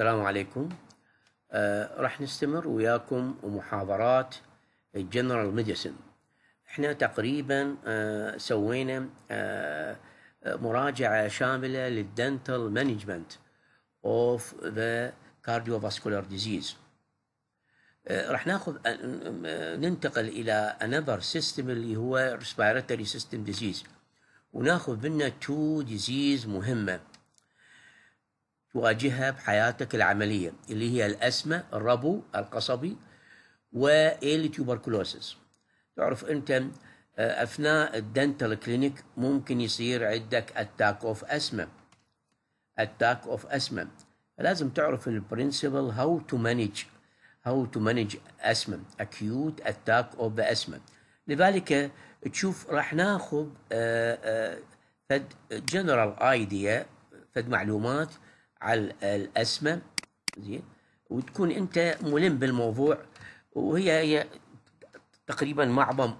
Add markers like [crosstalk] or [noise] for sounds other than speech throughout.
السلام عليكم آه راح نستمر وياكم ومحاضرات الجنرال ميديسن احنا تقريبا آه سوينا آه مراجعة شاملة للدنتال مانجمنت اوف ذا كارديوفاسكولار ديزيز راح ناخذ آه، ننتقل الى انذر سيستم اللي هو ريسبيرتوري سيستم ديزيز وناخذ منه تو ديزيز مهمه تواجهها بحياتك العملية اللي هي الأسمة الربو القصبي والتيوبركلوسس تعرف أنت آه، أثناء الدنتال كلينيك ممكن يصير عندك أتاك أوف أسمة أتاك أوف أسمة لازم تعرف البرنسبل هاو تو مانج هاو تو مانج أسمة أكيوت أتاك أوف أسمة لذلك تشوف راح ناخذ فد جنرال ايديا فد معلومات على الأسماء زين وتكون أنت ملم بالموضوع وهي هي تقريبا معظم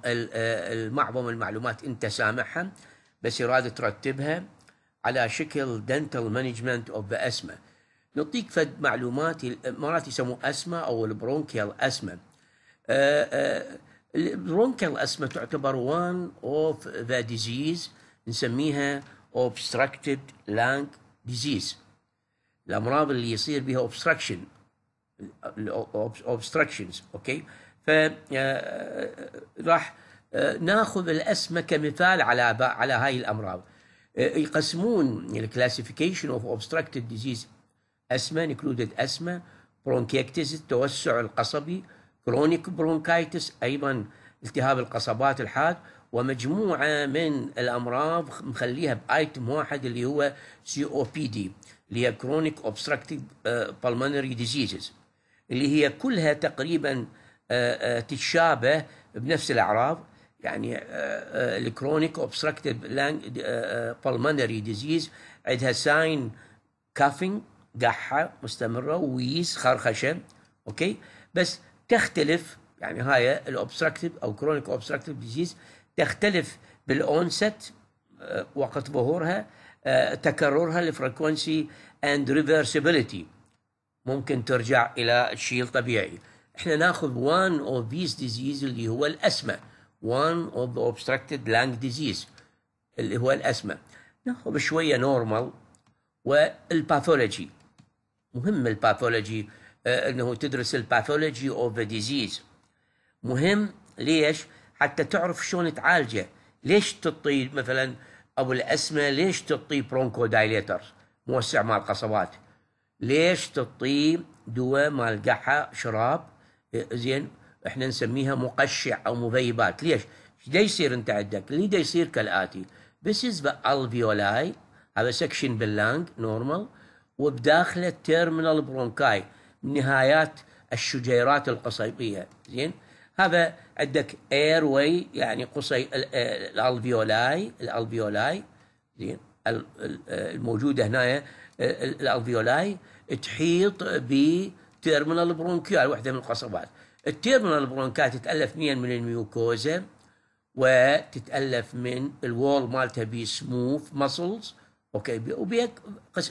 معظم المعلومات أنت سامعها بس إرادة ترتبها على شكل دنتال مانجمنت اوف ذا اسما نعطيك فد معلومات مرات يسموه اسما او البرونكيال اسما آه، آه، البرونكيال اسما تعتبر وان اوف ذا ديزيز نسميها obstructed lung disease الامراض اللي يصير بها اوبستراكشن اوبستراكشنز اوكي فراح ناخذ الاسمه كمثال على على هاي الامراض آه، يقسمون الكلاسيفيكيشن اوف اوبستراكتد ديزيز اسما انكلودد اسما برونكيكتس التوسع القصبي كرونيك برونكايتس ايضا التهاب القصبات الحاد ومجموعه من الامراض مخليها بايتم واحد اللي هو سي او بي دي اللي هي كرونيك اوبستراكتيف بالمونري ديزيزز اللي هي كلها تقريبا آه، آه، تتشابه بنفس الاعراض يعني الكرونيك اوبستراكتيف بالمونري ديزيز عندها ساين كافين قحه مستمره ويس خرخشه اوكي بس تختلف يعني هاي الاوبستراكتيف او كرونيك اوبستراكتيف ديزيز تختلف بالاونست آه، وقت ظهورها آه، تكررها لفريكونسي اند ريفرسيبيليتي ممكن ترجع الى شيء طبيعي احنا ناخذ وان اوف ذيس ديزيز اللي هو الاسمى وان اوف ذا اوبستراكتد لانج ديزيز اللي هو الاسمى ناخذ شويه نورمال والباثولوجي مهم الباثولوجي آه، انه تدرس الباثولوجي اوف ذا ديزيز مهم ليش؟ حتى تعرف شلون تعالجه ليش تطي مثلا ابو الاسماء ليش تعطيه برونكو دايليتر موسع مال قصبات ليش تعطيه دواء مال قحة شراب زين احنا نسميها مقشع او مذيبات ليش؟ دا يصير انت عندك؟ اللي دا يصير كالاتي بس the alveoli هذا سكشن باللانج نورمال وبداخله تيرمينال برونكاي نهايات الشجيرات القصيبيه زين هذا عندك اير واي يعني قصي الالفيولاي الالفيولاي زين الموجوده هنا الالفيولاي تحيط ب تيرمينال برونكيال وحده من القصبات التيرمينال برونكيال تتالف اثنين من الميوكوزا وتتالف من الوول مالتها بي سموث ماسلز اوكي وبيك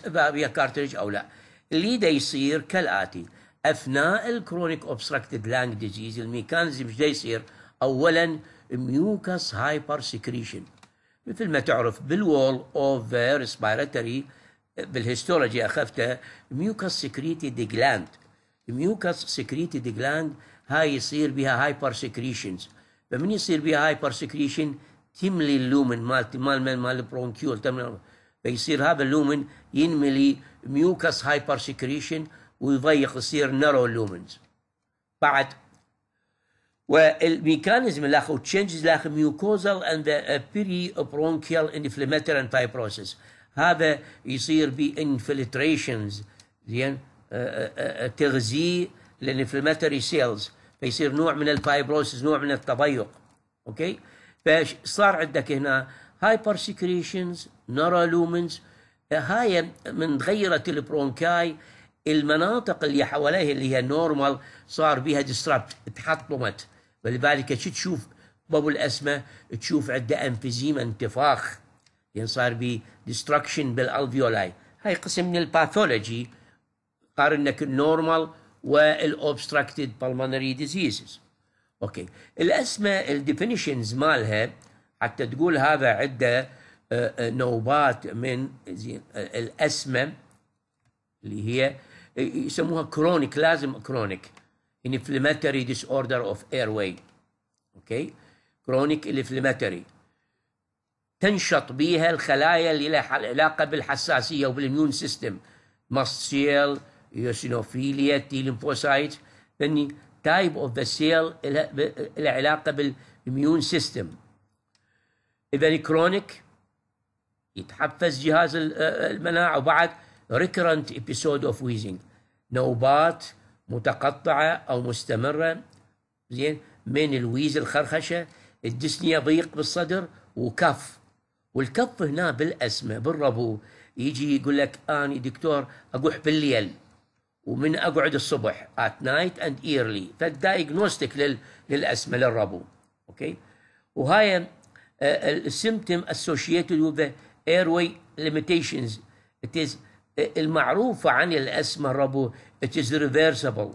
بيك كارتج او لا اللي دا يصير كالاتي اثناء الكرونيك اوبستراكتد لانج ديزيز الميكانيزم ايش يصير؟ اولا ميوكس هايبر سكريشن مثل ما تعرف بالوول اوف ريسبيراتوري بالهيستولوجي اخذته ميوكس سكريتد جلاند ميوكس سكريتد جلاند هاي يصير بها هايبر سكريشنز فمن يصير بها هايبر سكريشن تملي اللومن مال مال مال البرونكيول فيصير هذا اللومن ينملي ميوكس هايبر سكريشن ويضيق يصير نارو لومنز بعد والميكانيزم الاخر تشينجز الاخر ميوكوزال اند بيري برونكيال انفلاماتر اند بروسيس هذا يصير بانفلتريشنز زين تغذي للانفلاماتري سيلز فيصير نوع من الفايبروسيس نوع من التضيق اوكي فصار عندك هنا هايبر سكريشنز نورالومنز هاي من غيرت البرونكاي المناطق اللي حواليها اللي هي نورمال صار بها ديسربت تحطمت ولذلك شو تشوف بابو الاسمه تشوف عنده انفيزيما انتفاخ يعني صار بي ديستركشن بالالفيولاي هاي قسم من الباثولوجي قارنك النورمال والاوبستراكتد بالمونري ديزيزز اوكي الاسمه الديفينيشنز مالها حتى تقول هذا عنده آه، آه، نوبات من زين آه، الاسمه اللي هي يسموها كرونيك لازم كرونيك inflammatory disorder of airway اوكي كرونيك inflammatory تنشط بيها الخلايا اللي لها علاقه بالحساسيه وبالاميون سيستم mast cell eosinophilia T lymphocytes ثاني type of the cell لها علاقه بالاميون سيستم اذا كرونيك يتحفز جهاز المناعه وبعد recurrent episode of wheezing نوبات متقطعة أو مستمرة زين من الويز الخرخشة الدسنية ضيق بالصدر وكف والكف هنا بالأسمة بالربو يجي يقول لك أنا دكتور أقوح بالليل ومن أقعد الصبح at night and early فالدايجنوستيك لل... للأسمة للربو أوكي وهاي آه، السيمتم associated with the airway limitations it is المعروفة عن الأسماء الربو it is reversible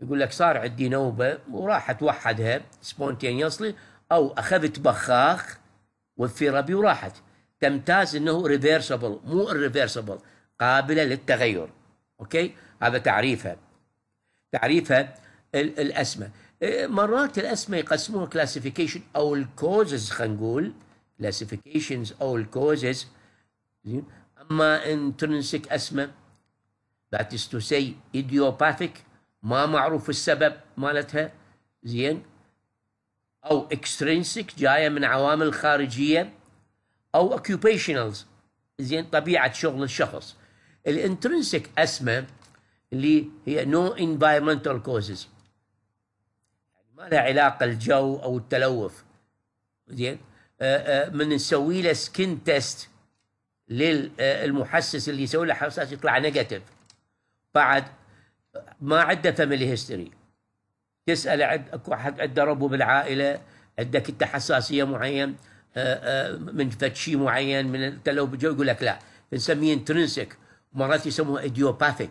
يقول لك صار عندي نوبة وراح أتوحدها spontaneously أو أخذت بخاخ ربي وراحت تمتاز أنه reversible مو irreversible قابلة للتغير أوكي هذا تعريفها تعريفها الأسماء إيه، مرات الأسماء يقسموها كلاسيفيكيشن أو الكوزز خلينا نقول classifications أو الكوزز أما intrinsic اسمى that is to say idiopathic ما معروف السبب مالتها زين أو extrinsic جاية من عوامل خارجية أو occupationals زين طبيعة شغل الشخص الانترنسك أسمى اللي هي نو no environmental causes يعني ما لها علاقة الجو أو التلوث زين آه، آه، من نسوي له سكن تيست للمحسس اللي يسوي له حساس يطلع نيجاتيف بعد ما عنده فاميلي هيستوري تسال عد اكو احد عنده ربو بالعائله عندك انت حساسيه معين آه، آه، من فد شيء معين من انت لو يقول لك لا نسميه انترنسك مرات يسموها ايديوباثيك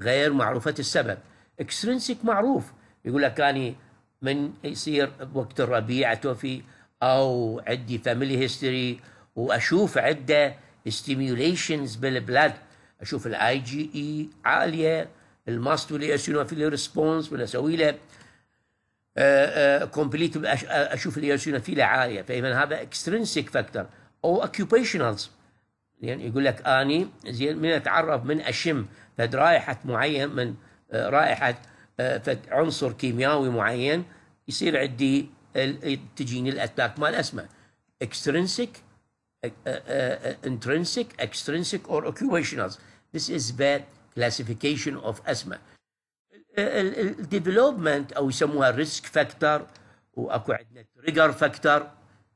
غير معروفه السبب اكسترنسك معروف يقول لك اني من يصير وقت الربيع اتوفي او عندي فاميلي هيستوري واشوف عده stimulations بالبلاد اشوف الاي جي اي عاليه الماستوليسينوفيل ريسبونس ولا اسوي له كومبليت اشوف اليوسينوفيلا عاليه فاذا هذا اكسترنسيك فاكتور او اوكيوبيشنالز يعني يقول لك اني زين من اتعرف من اشم فد رائحه معين من uh, رائحه uh, فد عنصر كيميائي معين يصير عندي تجيني الاتاك مال اسمه اكسترنسيك intrinsic, extrinsic, or occupational. This is the classification of asthma. Development, او يسموها ريسك فاكتور واكو عندنا trigger factor,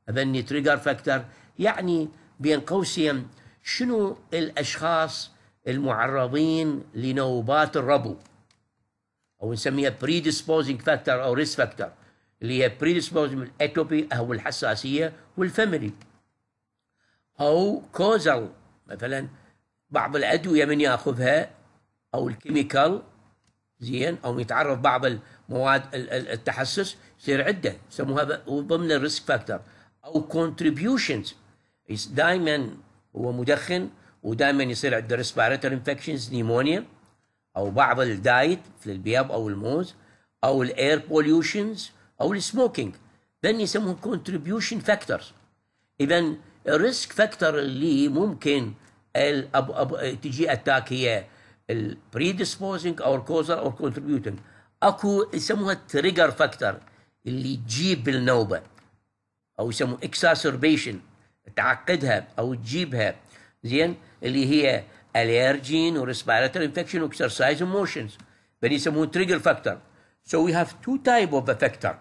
اذني trigger factor, يعني بين قوسين شنو الاشخاص المعرضين لنوبات الربو او نسميها predisposing factor او risk factor اللي هي predisposing الاتوبي او الحساسيه والفاميلي أو كوزل مثلا بعض الأدوية من ياخذها أو الكيميكال زين أو يتعرض بعض المواد التحسس يصير عنده يسموها ضمن الريسك فاكتور أو كونتريبيوشنز دائما هو مدخن ودائما يصير عنده ريسبيراتوري انفكشنز نيمونيا او بعض الدايت مثل البياض او الموز او الاير بوليوشنز او السموكينج ذن يسموهم كونتريبيوشن فاكتورز اذا الريسك فاكتور اللي ممكن الأب أب تجي اتاك هي ديسبوزنج او الكوزر او الكونتريبيوتنج اكو يسموها تريجر فاكتور اللي تجيب النوبه او يسموه اكساسربيشن تعقدها او تجيبها زين اللي هي الرجين وريسبيراتوري انفكشن واكسرسايز وموشنز بل يسموه تريجر فاكتور سو وي هاف تو تايب اوف فاكتور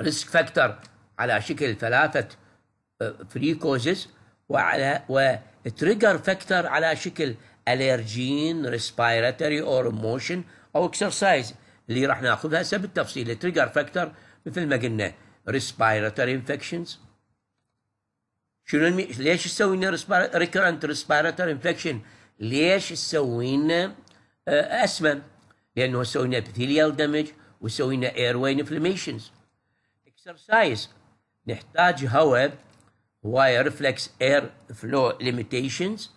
ريسك فاكتور على شكل ثلاثة فري كوزز وعلى وتريجر فاكتور على شكل الرجين ريسبيراتوري اور موشن او اكسرسايز اللي راح ناخذها هسه بالتفصيل التريجر فاكتور مثل ما قلنا ريسبيراتوري انفكشنز شنو ليش تسوي لنا ريكرنت ريسبيراتوري انفكشن ليش تسوي لنا اسمى آه، لانه تسوي لنا ابيثيليال دامج وتسوي لنا اير واي انفلاميشنز اكسرسايز نحتاج هواء هواي ريفلكس اير فلو ليميتيشنز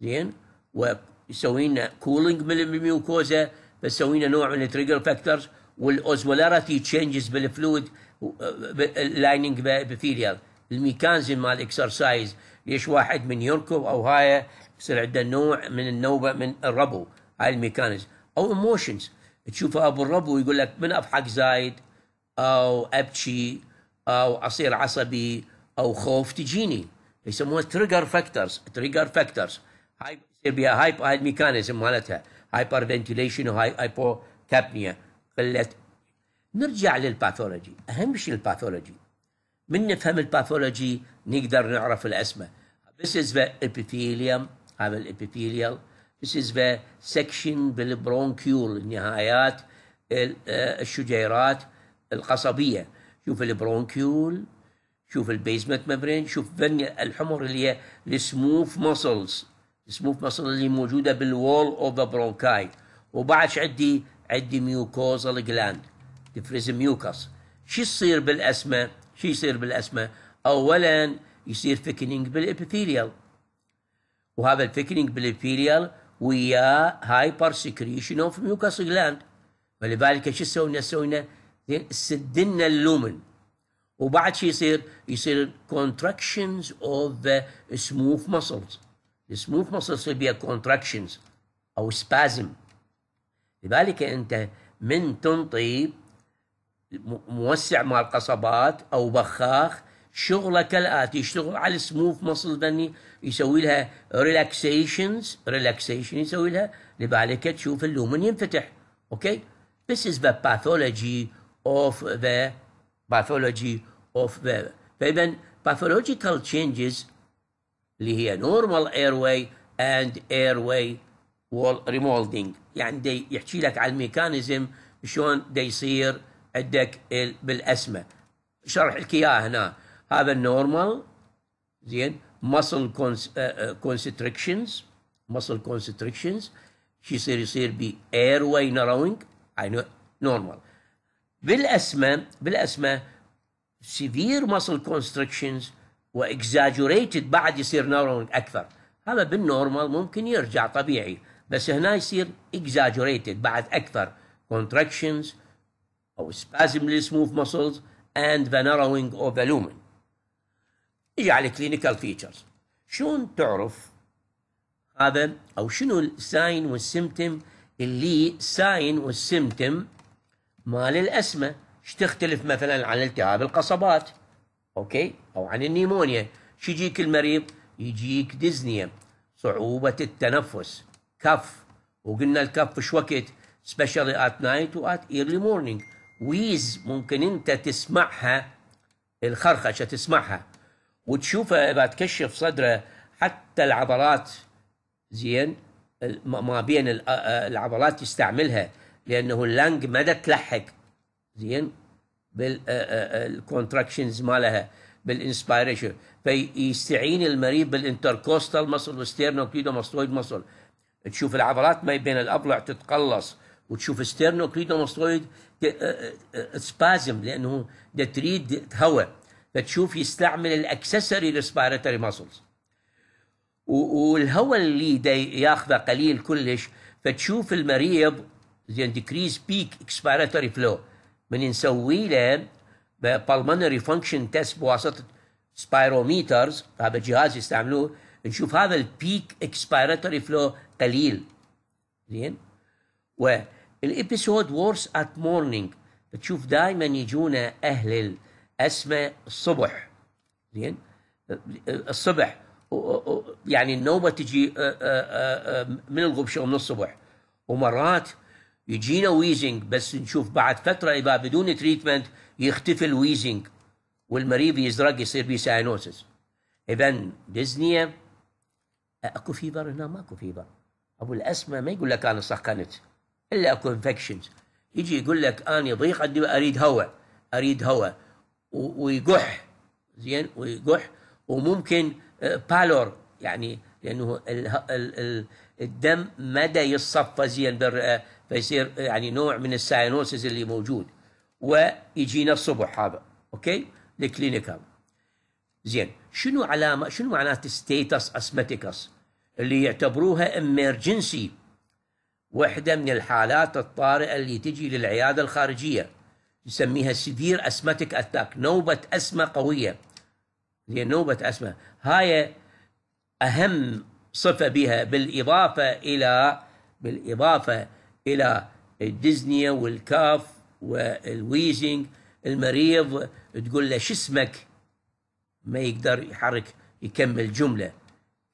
زين ويسوي لنا كولينج من الميوكوزا فسوي لنا نوع من التريجر فاكتورز والاوزولاريتي تشينجز بالفلويد لايننج بفيريال الميكانزم مال اكسرسايز ليش واحد من يركض او هاي يصير عنده نوع من النوبه من الربو هاي الميكانزم او ايموشنز تشوف ابو الربو يقول لك من اضحك زايد او ابكي او اصير عصبي او خوف تجيني يسموها تريجر فاكتورز تريجر فاكتورز هاي يصير بها هاي مالتها هايبر فنتيليشن وهاي هايبو كابنيا قله نرجع للباثولوجي اهم شيء الباثولوجي من نفهم الباثولوجي نقدر نعرف الاسماء This is the epithelium هذا الابيثيليال This is the section بالبرونكيول نهايات آه، الشجيرات القصبية شوف البرونكيول شوف البيزمنت ممبرين شوف فني الحمر اللي هي السموث ماسلز السموث ماسل اللي موجوده بالوول اوف برونكاي وبعد عندي عندي ميوكوزال جلاند تفرز ميوكس شو يصير بالاسماء شو يصير بالاسماء اولا يصير فيكنينج بالابيثيريال وهذا الفيكنينج بالابيثيريال ويا هايبر سكريشن اوف ميوكس جلاند ولذلك شو سوينا؟ سوينا سدنا اللومن وبعد شيء يصير؟ يصير contractions of the smooth muscles. the smooth muscles يصير فيها contractions او spasm. لذلك انت من تنطي موسع مع القصبات او بخاخ شغله كالاتي يشتغل على السموث مصل بني يسوي لها ريلاكسيشنز ريلاكسيشن يسوي لها لذلك تشوف اللومن ينفتح اوكي okay? This is the pathology of the pathology of the then pathological changes اللي هي normal airway and airway wall remolding يعني دي يحكي لك على الميكانيزم شلون دي يصير عندك بالاسمه شرح لك هنا هذا النورمال زين muscle constrictions muscle constrictions شو يصير يصير ب airway narrowing I know normal بالاسماء بالاسماء سيفير ماسل كونستركشنز واكزاجوريتد بعد يصير نورونج اكثر هذا بالنورمال ممكن يرجع طبيعي بس هنا يصير اكزاجوريتد بعد اكثر contractions او spasmally smooth muscles and the narrowing of the lumen يجي على كلينيكال فيتشرز شلون تعرف هذا او شنو الساين والسمتم اللي ساين والسمتم مال الأسمة ايش تختلف مثلا عن التهاب القصبات أوكي أو عن النيمونيا شو يجيك المريض يجيك ديزنيا صعوبة التنفس كف وقلنا الكف شو وقت سبيشالي ات نايت وات ايرلي مورنينج ويز ممكن انت تسمعها الخرخشه تسمعها وتشوفها اذا تكشف صدره حتى العضلات زين ما بين آه، آه، العضلات يستعملها لانه اللنج ما تلحق زين بالكونتراكشنز آه، آه، آه، مالها بالانسبيريشن فيستعين المريض بالانتركوستال مصل والستيرنوكليدو مصلويد مصل تشوف العضلات ما بين الاضلع تتقلص وتشوف ستيرنوكليدو مصلويد سبازم لانه تريد هواء فتشوف يستعمل الاكسسوري ريسبيرتوري مصلز والهواء اللي ياخذه قليل كلش فتشوف المريض زين ديكريز بيك اكسبيراتوري فلو من نسوي له بالمنري فانكشن تيست بواسطه سبايروميترز هذا الجهاز يستعملوه نشوف هذا البيك اكسبيراتوري فلو قليل زين والابيسود وورس ات مورنينج تشوف دائما يجونا اهل الاسمه الصبح زين الصبح يعني النوبه تجي آه، آه، آه، من الغبشه ومن الصبح ومرات يجينا ويزنج بس نشوف بعد فتره اذا بدون تريتمنت يختفي الويزنج والمريض يزرق يصير بيه ساينوسس اذا ديزنيا اكو فيبر هنا ماكو فيبر ابو الاسماء ما يقول لك انا سخنت الا اكو انفكشنز يجي يقول لك انا ضيق عندي اريد هواء اريد هواء ويقح زين ويقح وممكن بالور آه، يعني لانه الدم مدى يصفى زين بالرئه فيصير يعني نوع من الساينوسز اللي موجود ويجينا الصبح هذا اوكي الكلينيك زين شنو علامه شنو معناه ستيتس اسمتيكس اللي يعتبروها امرجنسي واحده من الحالات الطارئه اللي تجي للعياده الخارجيه نسميها سيفير اسمتيك اتاك نوبه اسمه قويه زين نوبه اسمه هاي اهم صفه بها بالاضافه الى بالاضافه الى ديزني والكاف والويزنج المريض تقول له شو اسمك ما يقدر يحرك يكمل جمله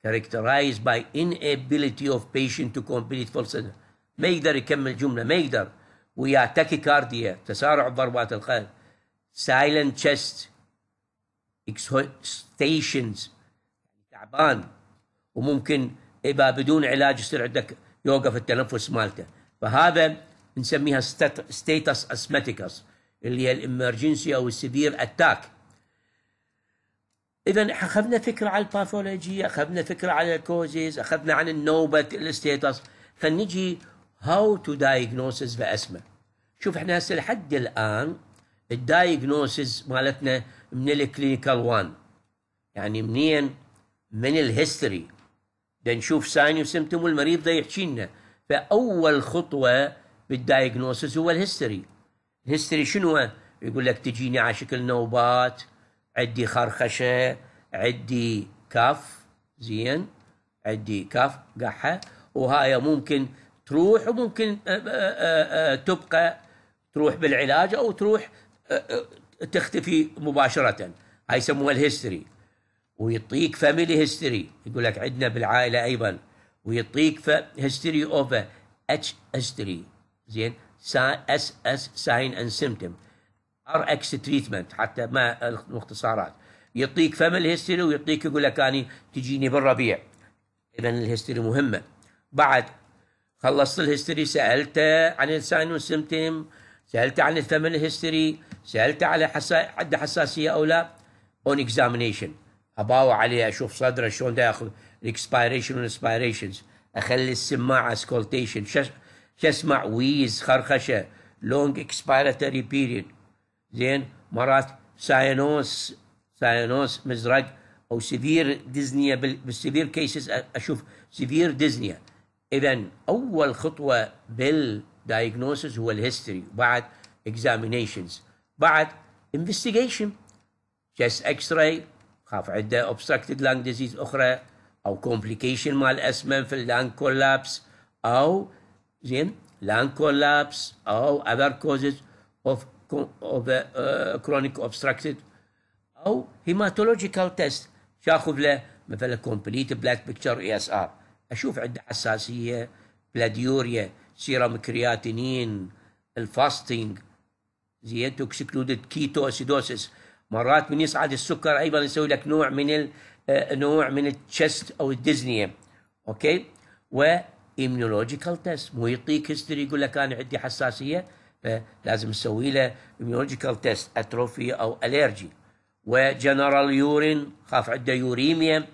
characterized by inability of patient to complete full sentence ما يقدر يكمل جمله ما يقدر ويا تاكيكارديا تسارع ضربات القلب silent chest exhortations تعبان وممكن يبقى بدون علاج يصير عندك يوقف التنفس مالته فهذا نسميها ستيتس اسمتيكس اللي هي الامرجنسي او السيفير اتاك اذا اخذنا فكره على الباثولوجي اخذنا فكره على الكوزيز اخذنا عن النوبه الستيتس فنجي هاو تو دايجنوسز باسمه شوف احنا هسه لحد الان الدايجنوسز مالتنا من الكلينيكال 1 يعني منين من الهيستوري ده نشوف ساين وسمتم والمريض ده يحكي لنا فاول خطوه بالدايجنوسس هو الهيستوري الهيستوري شنو يقول لك تجيني على شكل نوبات عندي خرخشه عندي كف زين عندي كف قحه وهاي ممكن تروح وممكن آه، آه، آه، تبقى تروح بالعلاج او تروح تختفي مباشره هاي يسموها الهيستوري ويعطيك فاميلي هيستوري يقول لك عندنا بالعائله ايضا ويعطيك ف هيستوري اوف اتش هيستوري زين اس اس ساين اند سيمتم ار اكس تريتمنت حتى ما المختصرات يعطيك فم الهيستوري ويعطيك يقول لك اني تجيني بالربيع اذا الهيستوري مهمه بعد خلصت الهيستوري سالته عن الساين والسمتم سالته عن الفم الهيستوري سالته على حسا... عنده حساسيه او لا اون اكزامينيشن اباوع عليه اشوف صدره شلون دا ياخذ الاكسبيريشن والانسبيريشنز اخلي السماعه اسكولتيشن شو اسمع ويز خرخشه لونج اكسبيراتوري بيريد زين مرات ساينوس ساينوس مزرق او سيفير ديزنيا بالسيفير كيسز اشوف سيفير ديزنيا اذا اول خطوه بالدايجنوسيس هو الهيستوري بعد اكزامينيشنز بعد انفستيجيشن جس اكس راي خاف عنده اوبستراكتد لانج ديزيز اخرى او كومبليكيشن مال اسمن في اللان كولابس او زين لان كولابس او اذر كوزز اوف اوف كرونيك اوبستراكتد او هيماتولوجيكال تيست شاخذ له مثلا كومبليت بلاد بيكتشر اي اس ار اشوف عنده حساسيه بلاديوريا سيرام كرياتينين الفاستنج زين توكسيكلودد كيتو اسيدوسيس مرات من يصعد السكر ايضا يسوي لك نوع من آه، نوع من التشست او الديزنيه اوكي وايميونولوجيكال تيست مو يعطيك هيستوري يقول لك انا عندي حساسيه فلازم آه، نسوي له ايميولوجيكال تيست اتروفي او الرجي وجنرال يورين خاف عنده يوريميا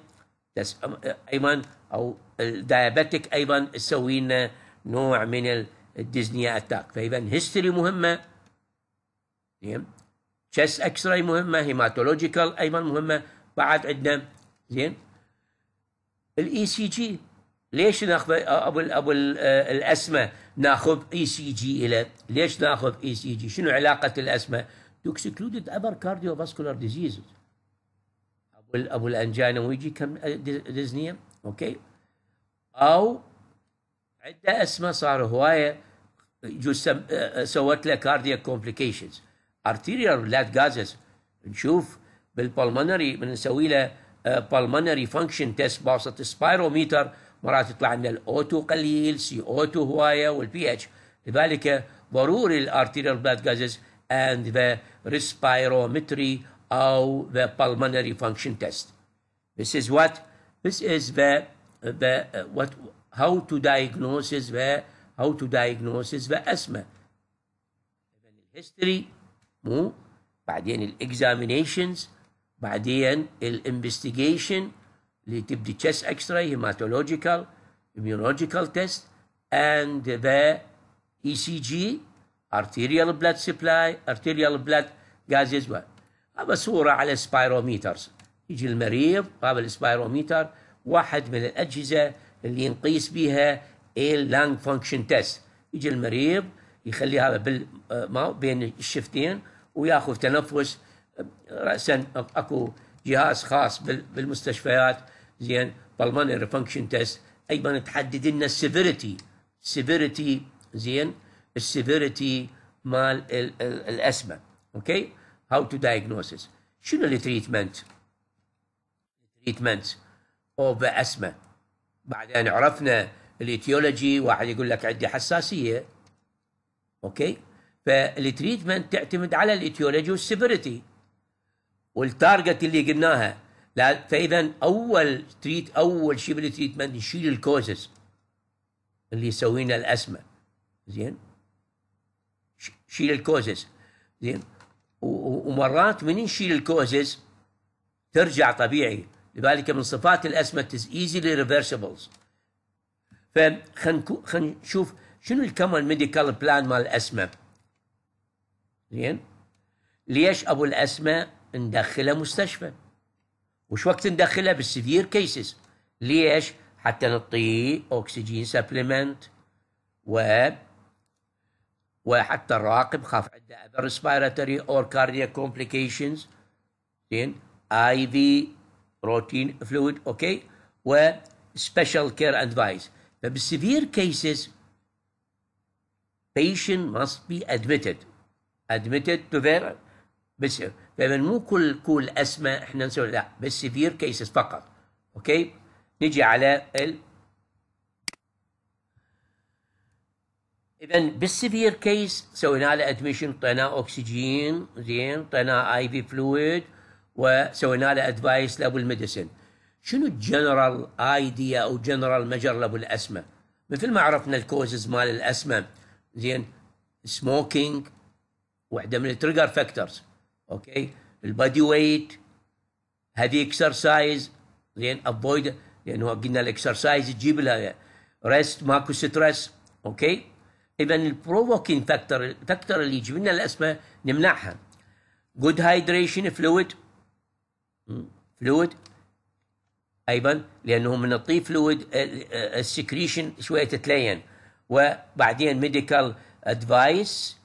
آه، ايضا او الدايابيتك ايضا تسوي لنا نوع من الديزنيا اتاك فاذا هيستوري مهمه تشيس اكس راي مهمه هيماتولوجيكال ايضا مهمه بعد عندنا زين الاي سي e جي ليش ناخذ ابو الـ ابو آه، الاسماء الاسمه ناخذ اي سي جي الى ليش ناخذ اي سي جي شنو علاقه الاسمه تو اكسكلودد ابر كارديو فاسكولار ديزيز ابو ال ابو الانجانا ويجي كم آه، ديزني اوكي او عنده اسمه صار هوايه يجوز آه، سوت له كاردياك كومبليكيشنز ارتيريال لات جازز نشوف بالبلمونري بنسوي له بالمنري فانكشن تيست بواسطه سبايروميتر مرات يطلع لنا الاوتو قليل سي اوتو هوايه والبي اتش لذلك ضروري الارتيريال بلاد جازز and the respirometry of the pulmonary function test. This is what this is the the uh, what how to diagnose the how to diagnose the asthma. Then the history مو بعدين ال examinations بعدين الانفستيجيشن اللي تبدي تشيس اكس راي هيماتولوجيكال immunological ذا اي سي جي arterial blood supply arterial blood gases و هذا صورة على سبايروميترز يجي المريض هذا السبايروميتر واحد من الأجهزة اللي نقيس بها اللانج فانكشن تيست يجي المريض يخلي هذا بين الشفتين وياخذ تنفس راسا اكو جهاز خاص بالمستشفيات زين بالمانري فانكشن تيست ايضا تحدد لنا السيفيريتي سيفيريتي زين السيفيريتي مال الاسمه اوكي هاو تو دايجنوسيس شنو التريتمنت تريتمنت اوف اسما بعدين عرفنا الايتيولوجي واحد يقول لك عندي حساسيه اوكي فالتريتمنت تعتمد على الايتيولوجي والسيفيريتي والتارجت اللي جبناها فاذا اول تريت اول شيء بالتريتمنت نشيل الكوزز اللي يسوينا الاسمى زين شيل الكوزز زين ومرات من نشيل الكوزز ترجع طبيعي لذلك من صفات الاسمى از ايزلي ريفرسبلز فخلينا نشوف شنو الكمل ميديكال بلان مال الاسمى زين ليش ابو الاسمى ندخلها مستشفى وش وقت ندخلها بالسفير كيسز ليش حتى نعطيه اكسجين سبلمنت و وحتى نراقب خاف عنده other respiratory or cardiac complications زين اي في بروتين فلويد اوكي و سبيشال كير ادفايس فبالسيفير كيسز patient must be admitted admitted to their بس فمن مو كل كل اسماء احنا نسوي لا بس سيفير كيسز فقط اوكي نجي على ال اذا بالسيفير كيس سوينا له ادميشن اعطيناه اكسجين زين اعطيناه اي في فلويد وسوينا له ادفايس لابو الميديسن شنو الجنرال ايديا او جنرال مجر لابو الاسماء مثل ما عرفنا الكوزز مال الاسماء زين سموكينج وحده من التريجر فاكتورز اوكي البادي ويت هذه اكسرسايز زين افويد لانه قلنا الاكسرسايز تجيب لها ريست ماكو ستريس اوكي اذا البروفوكين فاكتور الفاكتور اللي يجيب لنا الاسماء نمنعها جود هايدريشن فلويد فلويد ايضا لانه من الطي فلويد السكريشن شويه تتلين وبعدين ميديكال ادفايس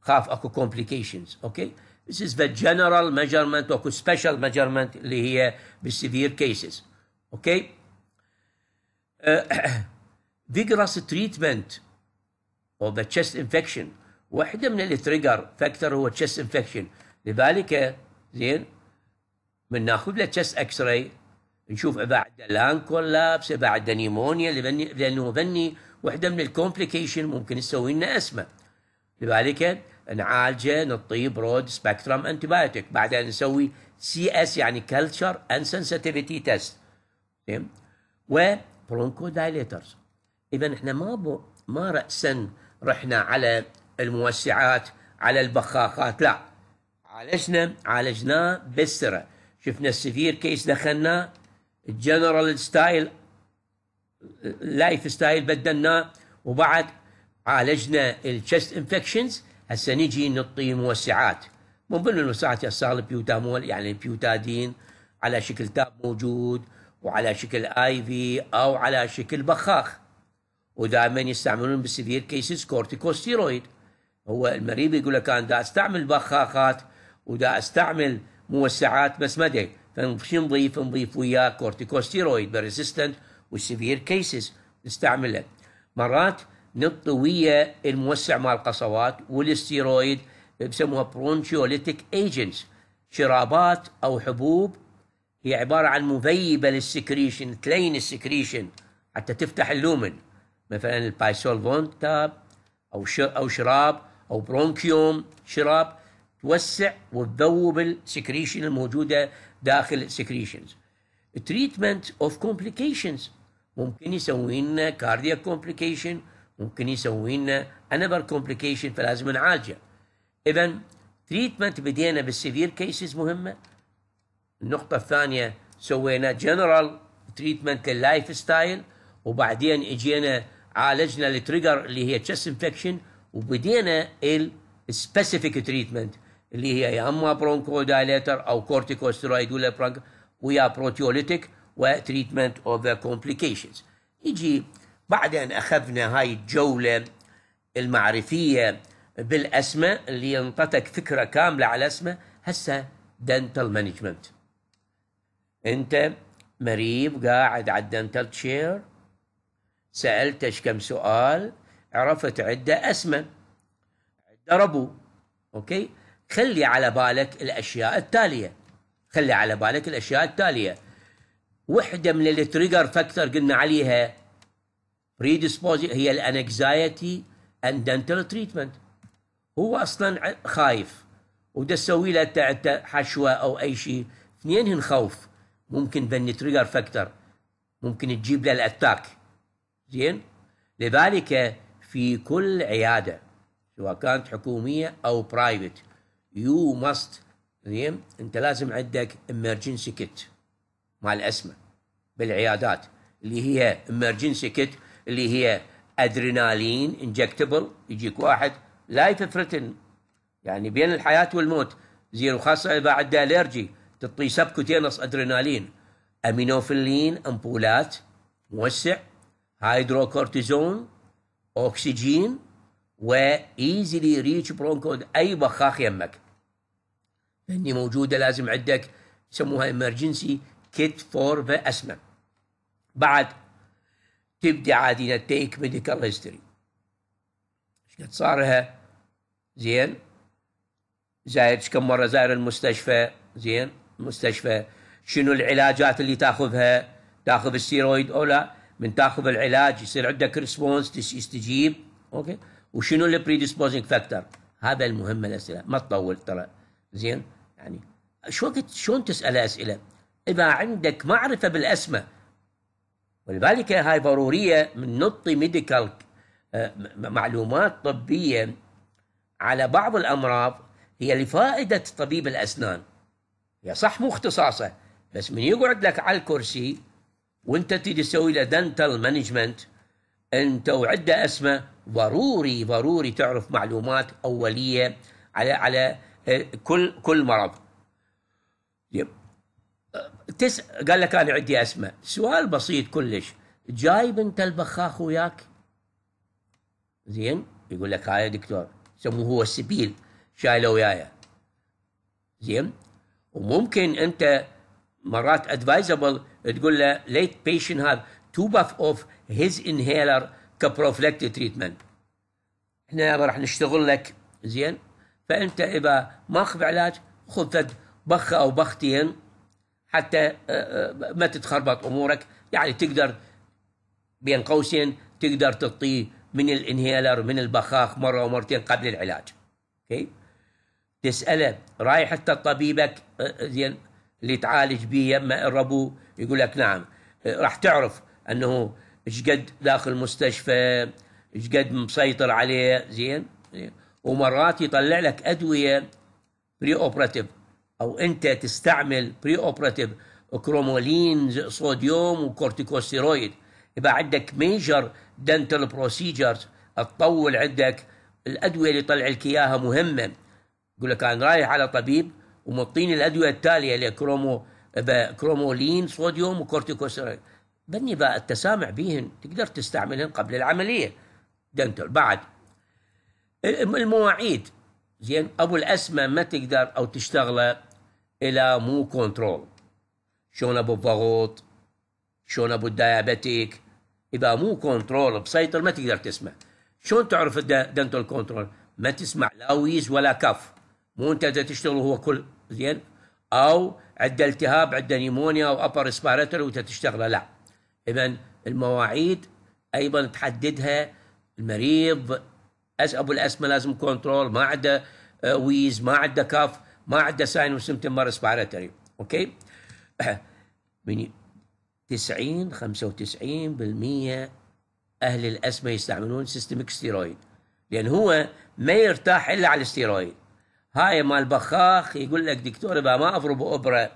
خاف اكو كومبليكيشنز اوكي This is the general measurement or special measurement اللي هي severe cases. Okay. vigorous treatment of the chest infection واحدة من تريجر فاكتور هو chest infection لذلك زين من ناخذ له chest x-ray نشوف اذا عنده لان كولابس اذا عنده نيمونيا لانه ذني واحده من الكومبليكيشن ممكن تسوي لنا اسمه لذلك نعالجه نعطيه برود سبكترم انتبايوتيك بعدين نسوي سي اس يعني كلتشر اند سنسيتيفيتي تيست زين وبرونكو دايليترز اذا احنا ما ب... ما راسا رحنا على الموسعات على البخاخات لا عالجنا عالجناه بالسره شفنا السفير كيس دخلناه الجنرال ستايل لايف ستايل بدلناه وبعد عالجنا الشست انفكشنز هسه نجي نعطي موسعات من ضمن الموسعات صار البيوتامول يعني البيوتادين على شكل تاب موجود وعلى شكل اي في او على شكل بخاخ ودائما يستعملون بالسيفير كيسز كورتيكوستيرويد هو المريض يقول لك انا دا استعمل بخاخات ودا استعمل موسعات بس مدى فشو نضيف؟ نضيف وياه كورتيكوستيرويد بريسيستنت والسيفير كيسز نستعمله مرات للطويه الموسع مال القصوات والستيرويد بسموها برونشيوليتيك ايجنتس شرابات او حبوب هي عباره عن مذيبه للسكريشن تلين السكريشن حتى تفتح اللومن مثلا البايسولفون تاب او او شراب او برونكيوم شراب توسع وتذوب السكريشن الموجوده داخل السكريشنز تريتمنت اوف كومبليكيشنز ممكن يسوي لنا كاردياك كومبليكيشن ممكن يسوي لنا انذر كومبليكيشن فلازم نعالجه اذا تريتمنت بدينا بالسيفير كيسز مهمه النقطه الثانيه سوينا جنرال تريتمنت لللايف ستايل وبعدين اجينا عالجنا التريجر اللي هي تشست انفكشن وبدينا السبيسيفيك تريتمنت اللي هي يا اما برونكو دايليتر او كورتيكوسترويد ولا برونكو ويا بروتيوليتيك وتريتمنت اوف ذا كومبليكيشنز يجي بعد أن أخذنا هاي الجولة المعرفية بالأسماء اللي انطتك فكرة كاملة على اسماء هسه دنتال مانجمنت أنت مريض قاعد على الدنتال تشير سألتش كم سؤال عرفت عدة أسماء عدة ربو أوكي خلي على بالك الأشياء التالية خلي على بالك الأشياء التالية وحدة من التريجر فاكتور قلنا عليها predisposing هي الانكزايتي اند دنتال تريتمنت هو اصلا خايف وده تسوي له حشوه او اي شيء هن خوف ممكن بني تريجر فاكتور ممكن تجيب له الاتاك زين لذلك في كل عياده سواء كانت حكوميه او برايفت يو ماست زين انت لازم عندك امرجنسي كيت مال اسمه بالعيادات اللي هي امرجنسي كيت اللي هي ادرينالين انجكتبل يجيك واحد لايف ثريتن يعني بين الحياه والموت زين وخاصه اذا عنده الرجي تعطيه سبكوتينس ادرينالين امينوفيلين امبولات موسع هيدروكورتيزون اوكسجين وايزلي ريتش برونكود اي بخاخ يمك هني موجوده لازم عندك يسموها امرجنسي كيت فور ذا اسما بعد تبدي عادي تيك ميديكال هيستوري قد صارها زين زايد كم مره زاير المستشفى زين المستشفى شنو العلاجات اللي تاخذها تاخذ السيرويد او لا من تاخذ العلاج يصير عندك ريسبونس يستجيب اوكي وشنو البريديسبوزنج فاكتور هذا المهم الاسئله ما تطول ترى زين يعني شو وقت شلون تسال اسئله اذا عندك معرفه بالاسماء ولذلك هاي ضرورية من نعطي آه، ميديكال معلومات طبية على بعض الأمراض هي لفائدة طبيب الأسنان هي صح مو اختصاصه بس من يقعد لك على الكرسي وانت تيجي تسوي له دنتال مانجمنت انت وعده اسمه ضروري ضروري تعرف معلومات اوليه على على آه، كل كل مرض. تس قال لك انا عندي اسماء سؤال بسيط كلش جايب انت البخاخ وياك زين يقول لك هاي دكتور يسموه هو السبيل شايله وياي زين وممكن انت مرات ادفايزبل تقول له ليت بيشن هاف تو باف اوف هيز انهيلر كبروفلكت تريتمنت احنا راح نشتغل لك زين فانت اذا ماخذ علاج خذ بخه او بختين حتى آه، آه، ما تتخربط امورك يعني تقدر بين قوسين تقدر تعطيه من الانهيلر من البخاخ مره ومرتين قبل العلاج اوكي تساله رايح حتى طبيبك آه، زين اللي تعالج بيه يما الربو يقول لك نعم راح تعرف انه ايش قد داخل المستشفى ايش قد مسيطر عليه زين ومرات يطلع لك ادويه بري اوبراتيف او انت تستعمل بري اوبراتيف كرومولين صوديوم وكورتيكوستيرويد يبقى عندك ميجر دنتال بروسيجرز تطول عندك الادويه اللي طلع لك اياها مهمه يقول لك انا رايح على طبيب ومعطيني الادويه التاليه اللي كرومو كرومولين صوديوم وكورتيكوستيرويد بني بقى التسامع بيهن تقدر تستعملهن قبل العمليه دنتال بعد المواعيد زين ابو الاسمى ما تقدر او تشتغله الى مو كنترول شلون ابو الضغوط شلون ابو دايابتيك اذا مو كنترول مسيطر ما تقدر تسمع شلون تعرف الدنتال كنترول ما تسمع لا ويز ولا كف مو انت تشتغل هو كل زين او عنده التهاب عنده نيمونيا او ابر ريسبيراتوري وانت تشتغله لا اذا المواعيد ايضا تحددها المريض ابو الاسمه لازم كنترول ما عنده آه، ويز ما عنده كف ما عدا ساين وسمتم ريسبيراتوري اوكي من 90 95% اهل الاسمه يستعملون سيستميك ستيرويد لان هو ما يرتاح الا على الستيرويد هاي مال البخاخ يقول لك دكتور اذا ما اضرب ابره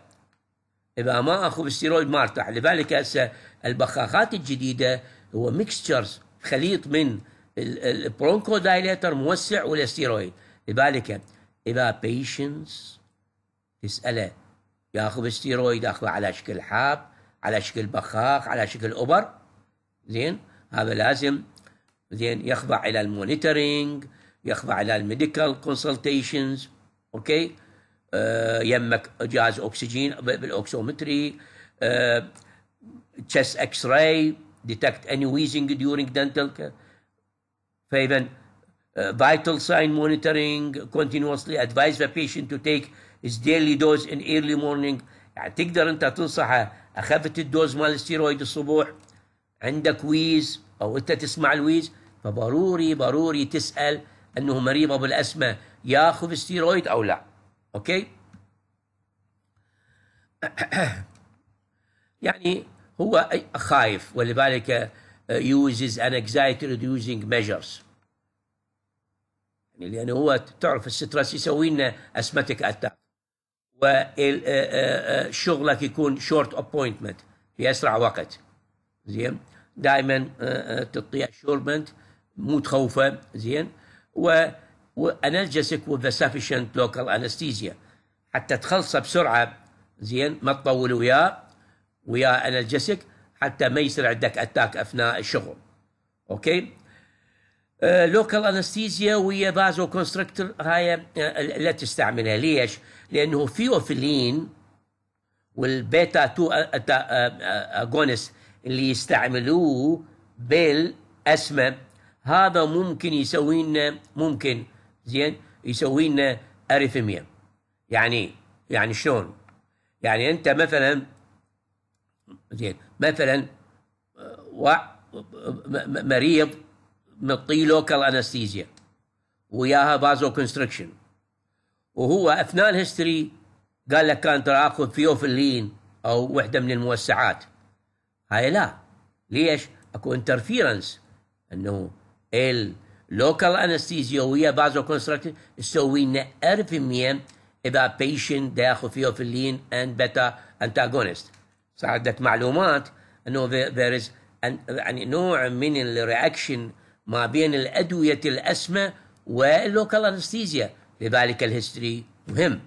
اذا ما اخذ ستيرويد ما ارتاح لذلك هسه البخاخات الجديده هو ميكستشرز خليط من البرونكو دايليتر موسع والستيرويد لذلك إذا بيشنس تسأله ياخذ ستيرويد اخذه على شكل حاب على شكل بخاخ على شكل أوبر زين هذا لازم زين يخضع إلى المونيتورينج يخضع إلى الميديكال كونسلتيشنز أوكي آه يمك جهاز أكسجين بالأوكسومتري آه اكس راي ديتكت اني ويزنج ديورينج دنتال فاذا vital sign monitoring continuously advise the patient to take his daily dose in early morning يعني تقدر انت تنصحه اخفت الدوز مال الستيرويد الصبح عندك ويز او انت تسمع الويز فضروري ضروري تسال انه مريضه بالاسمه ياخذ ستيرويد او لا اوكي [coughs] يعني هو خايف ولذلك uses an anxiety reducing measures يعني لأنه هو تعرف السترس يسوي لنا أسمتك أتاك وشغلك يكون شورت أبوينتمنت في أسرع وقت زين دائما آه، آه، تعطي اشورمنت مو تخوفه زين و وانالجسك وذ سفشنت لوكال انستيزيا حتى تخلصه بسرعه زين ما تطول وياه ويا انالجسك حتى ما يصير عندك اتاك اثناء الشغل اوكي لوكال آه، انستيزيا ويا فازو كونستركتور هاي آه، لا تستعملها ليش؟ لانه فيوفيلين والبيتا 2 اغونس آه، اللي يستعملوه بالاسمى هذا ممكن يسوي لنا ممكن زين يسوي لنا اريثميا يعني يعني شلون؟ يعني انت مثلا زين مثلا مريض نطيه لوكال انستيزيا وياها بازو كونستركشن وهو اثناء الهستري قال لك كان تاخذ فيوفلين او وحده من الموسعات هاي لا ليش؟ اكو انترفيرنس انه اللوكال انستيزيا ويا بازو كونستركشن تسوي لنا 1000% اذا بيشن داخل فيوفلين اند بيتا انتاجونست صار عندك معلومات انه ذير از يعني نوع من الرياكشن ما بين الأدوية الأسمى واللوكال أنستيزيا لذلك الهستري مهم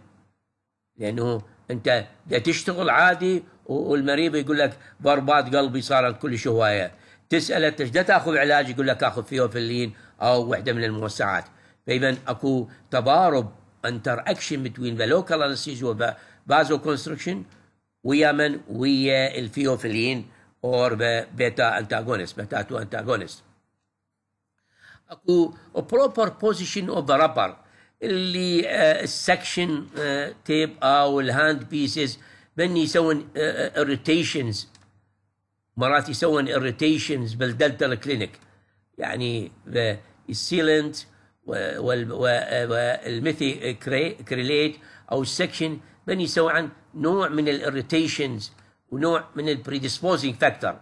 لأنه أنت تشتغل عادي والمريض يقول لك ضربات قلبي صارت كل هوايه تساله ايش تاخذ علاج يقول لك اخذ فيوفيلين او وحده من الموسعات فاذا اكو تضارب انتر اكشن بين ذا لوكال انستيزيا بازو كونستركشن ويا من ويا الفيوفيلين اور بيتا انتاغونست بيتا تو انتاغونست اكو بروبر بوزيشن اوف ذا رابر اللي السكشن تيب او الهاند بيسز من يسوون اريتيشنز آه، آه، مرات يسوون اريتيشنز بالدلتا كلينيك يعني السيلنت والميثي كريليت او السكشن من يسوي عن نوع من الاريتيشنز ونوع من البريديسبوزنج فاكتور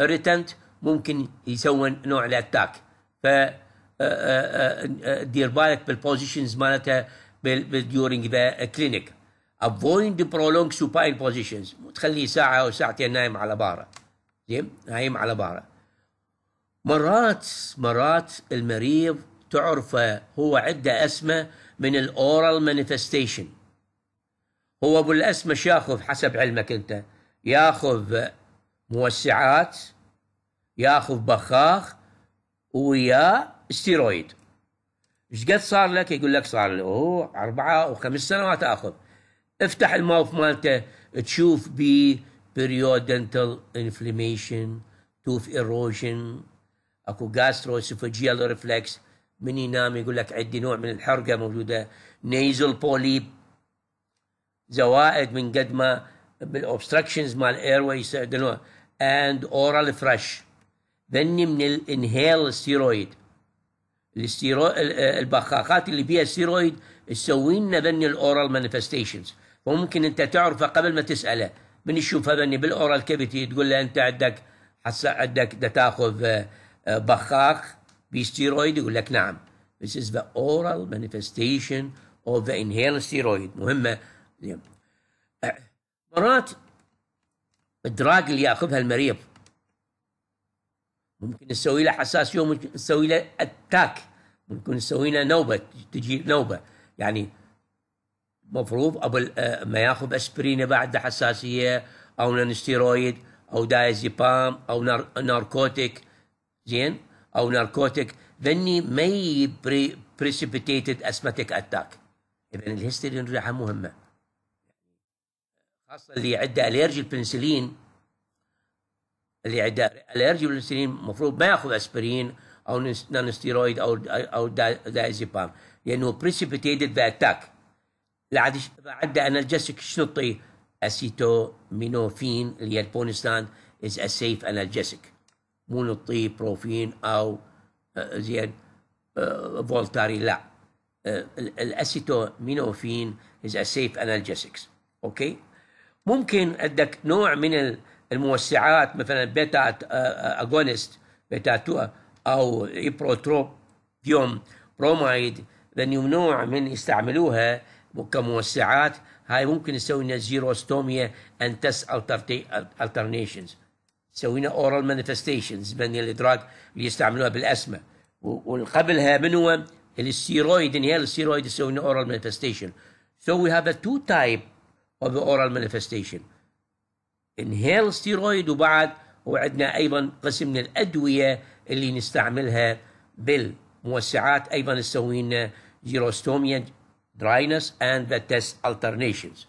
اريتنت ممكن يسوون نوع الاتاك ف آه، آه، آه، دير بالك بالبوزيشنز مالتها ديورينج ذا كلينيك افويد برولونج سوباين بوزيشنز تخليه ساعه او ساعتين نايم على باره زين نايم على باره مرات مرات المريض تعرفه هو عنده اسمه من الاورال مانيفستيشن هو ابو الاسمه شاخذ حسب علمك انت ياخذ موسعات ياخذ بخاخ وياه ستيرويد ايش قد صار لك يقول لك صار له هو اربعه خمس سنوات اخذ افتح الماوث مالته تشوف بي بيريودنتال انفلاميشن توث ايروجن اكو جاسترو gastroesophageal ريفلكس من ينام يقول لك عندي نوع من الحرقه موجوده نيزل بوليب زوائد من قد ما بالاوبستراكشنز مال اير واي اند اورال فرش ذني من الانهيل ستيرويد الاستيرو... آه، البخاخات اللي فيها ستيرويد تسوي لنا بني الاورال مانيفستيشنز وممكن انت تعرفه قبل ما تساله من تشوفها بني بالاورال كافيتي تقول له انت عندك حس عندك تاخذ آه، آه، بخاخ بستيرويد يقول لك نعم This is the oral manifestation of the inhaled steroid مهمة مرات الدراج اللي ياخذها المريض ممكن تسوي له حساسية يوم تسوي له اتاك ممكن سوينا نوبه تجي نوبه يعني مفروض قبل آه، ما ياخذ اسبرين بعد حساسيه او نانستيرويد او دايزيبام او نار ناركوتيك زين او ناركوتيك ذني ما بري بريسبيتيتد اسماتيك اتاك اذا الهستيرين ريحه مهمه خاصه اللي عنده اليرجي البنسلين اللي عنده اليرجي البنسلين المفروض ما ياخذ اسبرين او نانستيرويد او او دايزيبام لانه بريسيبيتيتد ذا اتاك بعد انالجيسك شنو تعطي اسيتومينوفين اللي هي البونستان از ا سيف انالجيسيك مو نعطي بروفين او آه، زين آه، فولتاري لا الاسيتومينوفين از ا سيف انالجيسيكس اوكي ممكن عندك نوع من الموسعات مثلا بيتا اغونست بيتا 2 أو إبروتروبيوم برومايد ممنوع من يستعملوها كموسعات هاي ممكن نسوي لنا زيروستوميا اند الترنيشنز سوينا اورال مانيفستيشنز من الادراك اللي يستعملوها بالاسمى وقبلها من هو الستيرويد هي يعني الستيرويد يسوينا اورال مانيفستيشن سو وي هاف تو تايب اوف اورال مانيفستيشن انهيل ستيرويد وبعد وعندنا ايضا قسم من الادويه اللي نستعملها بالموسعات ايضا لنا جيروستوميا دراينس اند ذا تيست alternations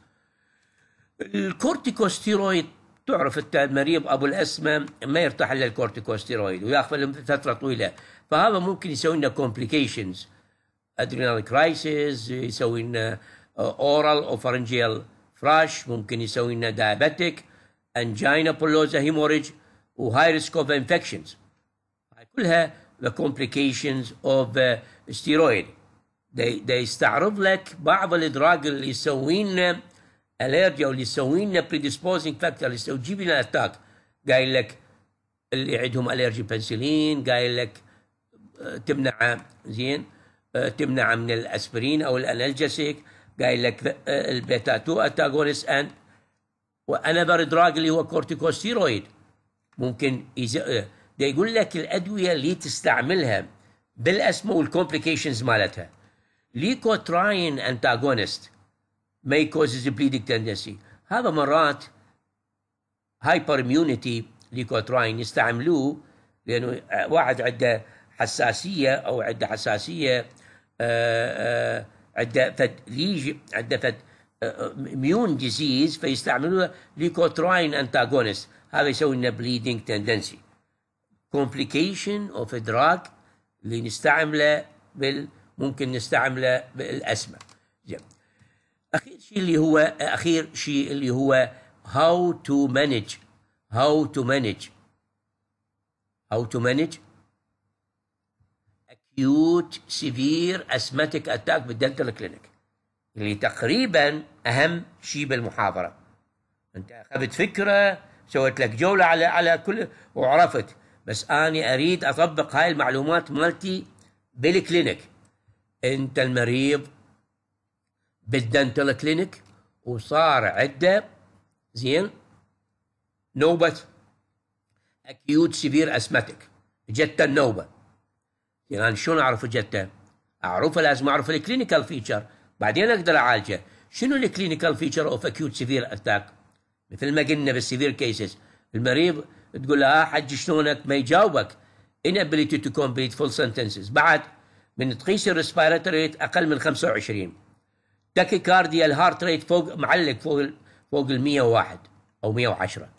الكورتيكوستيرويد تعرف المريض ابو الاسمه ما يرتاح الا الكورتيكوستيرويد وياخذ فتره طويله فهذا ممكن يسوي لنا كومبليكيشنز ادرينال كرايسيس يسوي لنا اورال اوفرنجيال فراش ممكن يسوي لنا دايابيتيك انجينا بولوزا هيموريج وهاي ريسك اوف انفكشنز كلها the complications of the uh, steroid they يستعرض لك بعض الادراج اللي يسوي لنا uh, الرجيا واللي يسوي لنا predisposing factor اللي يجيب لنا اتاك قايل لك اللي عندهم الرجي بنسلين قايل لك uh, تمنع زين تمنع من الاسبرين او الانالجيسيك قايل لك البيتا 2 اتاغونس اند وانذر دراج اللي هو كورتيكوستيرويد ممكن ده يقول لك الادويه اللي تستعملها بالاسماء والكومبليكيشنز مالتها ليكوتراين انتاجونست ماي كوزز بليدنج تندنسي هذا مرات هايبر اميونيتي ليكوتراين يستعملوه لانه واحد عنده حساسيه او عنده حساسيه آه، آه، عنده فد ليج عنده فد ميون ديزيز فيستعملوها ليكوتراين انتاجونست هذا يسوي لنا بليدنج تندنسي complication of دراج اللي نستعمله بال ممكن نستعمله بالاسماء زين أخير شيء اللي هو أخير شيء اللي هو how to manage how to manage how to manage acute severe asthmatic attack بالدنتال كلينيك اللي تقريبا أهم شيء بالمحاضرة أنت أخذت فكرة سويت لك جولة على على كل وعرفت بس أنا أريد أطبق هاي المعلومات مالتي بالكلينيك أنت المريض بالدنتال كلينيك وصار عنده زين نوبة أكيوت سيفير أسماتيك جت النوبة يعني أنا شلون أعرف جته؟ أعرفه لازم أعرف الكلينيكال فيتشر بعدين أقدر أعالجه شنو الكلينيكال فيتشر أوف أكيوت سيفير أتاك مثل ما قلنا بالسيفير كيسز المريض تقول له اه حج شلونك ما يجاوبك inability to complete full sentences بعد من تقيس الريسبيراتوري اقل من 25 كارديا الهارت ريت فوق معلق فوق فوق ال 101 او 110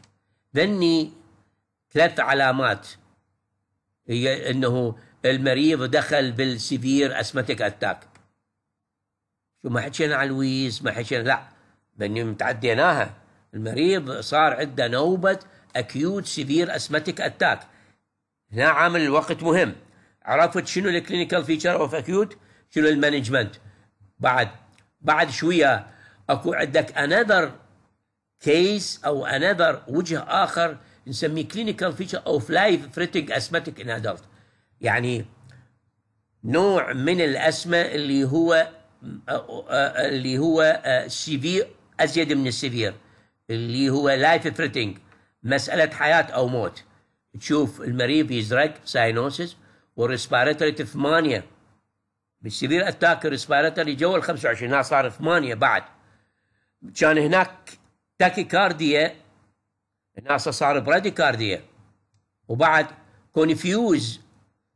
ذني ثلاث علامات هي انه المريض دخل بالسيفير اسماتيك اتاك شو ما حكينا على لويز ما حكينا لا ذني متعديناها المريض صار عنده نوبه acute severe asthmatic attack نعم الوقت مهم عرفت شنو الكلينيكال فيتشر اوف اكيوت شنو المانجمنت بعد بعد شويه اكو عندك انذر كيس او انذر وجه اخر نسميه كلينيكال فيتشر اوف لايف ثريتنج اسماتيك ان ادلت يعني نوع من الاسمه اللي هو اللي هو سيفير ازيد من السيفير اللي هو لايف ثريتنج مساله حياه او موت تشوف المريض يزرق ساينوسيس والريسبيراتوري 8 بالسيفير اتاك الريسبيراتوري جوا ال 25 هنا صار 8 بعد كان هناك تاكيكارديا هنا صار براديكارديا وبعد كونفيوز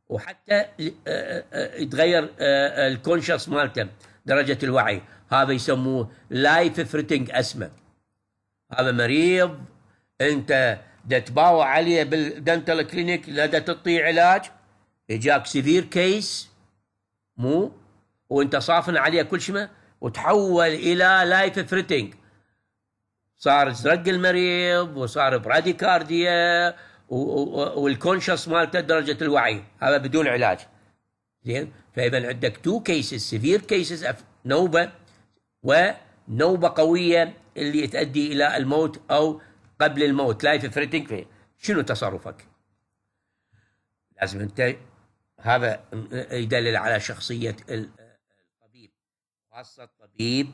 وحتى آه، آه، آه، يتغير الكونشس مالته درجه الوعي هذا يسموه لايف فريتنج اسمه هذا مريض انت دا تباوع عليه بالدنتال كلينيك لا دا تعطيه علاج اجاك سيفير كيس مو وانت صافن عليه كل شيء وتحول الى لايف ثريتنج صار زرق المريض وصار براديكارديا والكونشس مالته درجه الوعي هذا بدون علاج زين فاذا عندك تو كيسز سيفير كيسز نوبه ونوبه قويه اللي تؤدي الى الموت او قبل الموت لايف ثريتنج شنو تصرفك؟ لازم انت هذا يدلل على شخصيه الطبيب خاصه الطبيب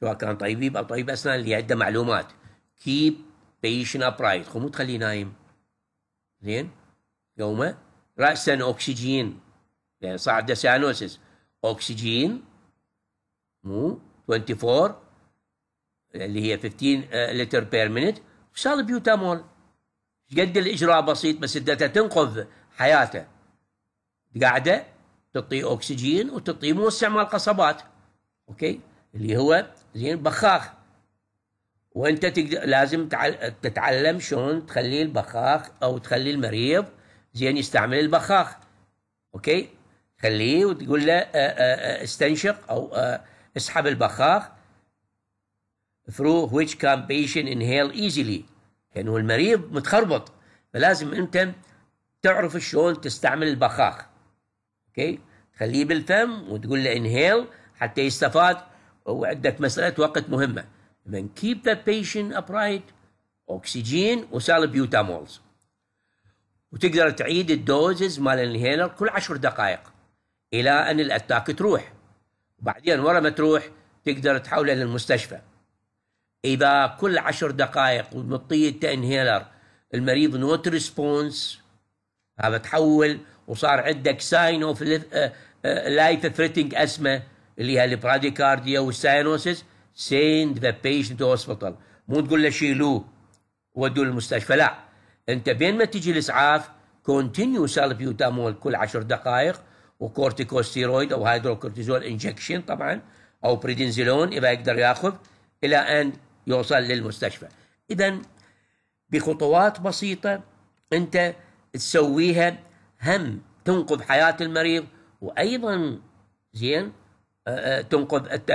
سواء كان طبيب او طبيب اسنان اللي عنده معلومات كيب بيشن ابرايت مو تخليه نايم زين يومه راسا اوكسجين لان يعني صار سانوسس اوكسجين مو 24 اللي هي 15 لتر بير مينت صار بيوتامول قد الاجراء بسيط بس انت تنقذ حياته قاعده تعطيه اكسجين وتعطيه موسع مال قصبات اوكي اللي هو زين بخاخ وانت تقدر لازم تتعلم شلون تخلي البخاخ او تخلي المريض زين يستعمل البخاخ اوكي خليه وتقول له آه، آه، آه، استنشق او اسحب البخاخ through which can patient inhale easily لأنه يعني المريض متخربط فلازم أنت تعرف شلون تستعمل البخاخ اوكي تخليه بالفم وتقول له انهيل حتى يستفاد وعندك مسألة وقت مهمة من keep the patient upright أكسجين وسالبيوتامولز وتقدر تعيد الدوزز مال الانهيلر كل عشر دقائق إلى أن الأتاك تروح وبعدين ورا ما تروح تقدر تحوله للمستشفى اذا كل عشر دقائق وتطي انهيلر المريض نوت ريسبونس هذا تحول وصار عندك ساين اوف لايف ثريتنج اسما اللي هي البراديكارديا والساينوسيس سيند ذا بيشنت هوسبيتال مو تقول له شيلوه ودوه للمستشفى لا انت بين ما تجي الاسعاف كونتينيو سالبيوتامول كل عشر دقائق وكورتيكوستيرويد او هيدروكورتيزول انجكشن طبعا او بريدنزلون اذا يقدر ياخذ الى ان يوصل للمستشفى إذا بخطوات بسيطة أنت تسويها هم تنقذ حياة المريض وأيضا زين آه، آه، تنقذ انت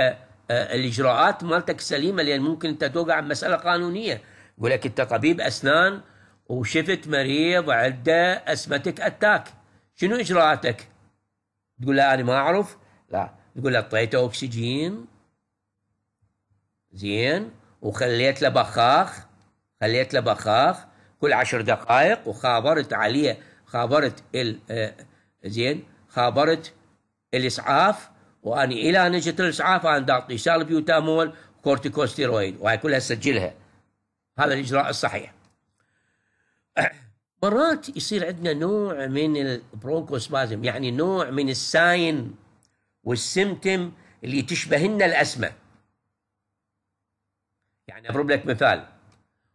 آه، الإجراءات مالتك سليمه لأن ممكن أنت توقع بمسألة قانونية يقول لك أنت طبيب أسنان وشفت مريض عنده أسمتك أتاك شنو إجراءاتك؟ تقول له أنا ما أعرف لا تقول له أعطيته أكسجين زين وخليت له بخاخ خليت له بخاخ كل عشر دقائق وخابرت عليه خابرت ال آه، زين خابرت الاسعاف واني الى نجت الاسعاف انا اعطي سالبيوتامول كورتيكوستيرويد وهي كلها سجلها هذا الاجراء الصحيح [coughs] مرات يصير عندنا نوع من البرونكوسبازم يعني نوع من الساين والسمتم اللي تشبهن الاسمه يعني اضرب لك مثال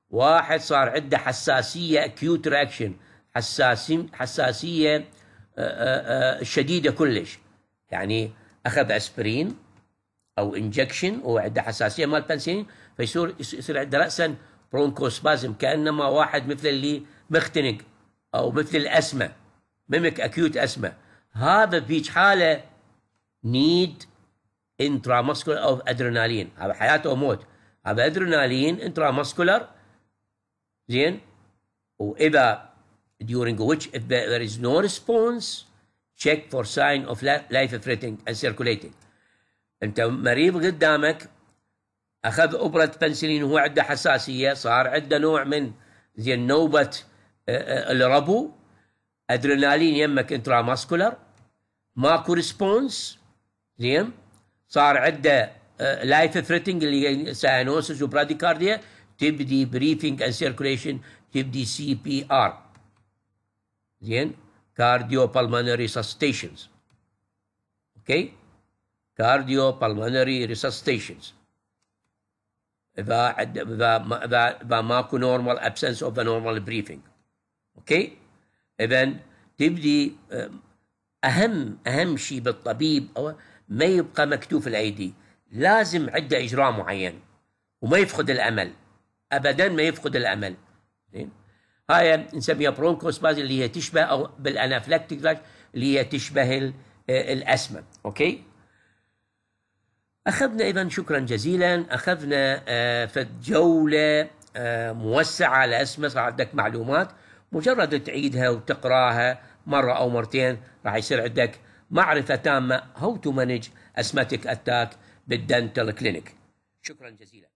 واحد صار عنده حساسيه اكيوت رياكشن حساسيه حساسيه آه، آه، شديده كلش يعني اخذ اسبرين او انجكشن وعنده حساسيه مال بنسلين فيصير يصير عنده راسا برونكوسبازم كانما واحد مثل اللي مختنق او مثل الاسمى ميمك اكيوت اسمى هذا فيك حاله نيد انترا ماسكولار اوف ادرينالين هذا حياته وموت هذا ادرينالين انترا ماسكولار زين واذا during which if there is no response check for sign of life threatening and circulating انت مريض قدامك اخذ ابره بنسلين وهو عنده حساسيه صار عنده نوع من زين نوبه آه، آه، الربو ادرينالين يمك انترا ماسكولار ماكو ريسبونس زين صار عنده لايف ثريتنج اللي ساينوسس وبراديكارديا تبدي بريفنج اند سيركوليشن تبدي سي بي ار زين كارديو بالمونري سستيشنز اوكي كارديو بالمونري ريسستيشنز اذا عد اذا ما اذا ماكو نورمال ابسنس اوف ذا نورمال بريفنج اوكي اذا تبدي اهم اهم شيء بالطبيب او ما يبقى مكتوف الايدي لازم عنده اجراء معين وما يفقد الامل ابدا ما يفقد الامل زين هاي نسميها برونكوسبازم اللي هي تشبه او بالانافلكتيك اللي هي تشبه آه، الاسمى اوكي اخذنا اذا شكرا جزيلا اخذنا آه، في جوله آه، موسعه على اسمى صار عندك معلومات مجرد تعيدها وتقراها مره او مرتين راح يصير عندك معرفه تامه هاو تو مانج اسماتيك اتاك للدنتال كلينيك شكرا جزيلا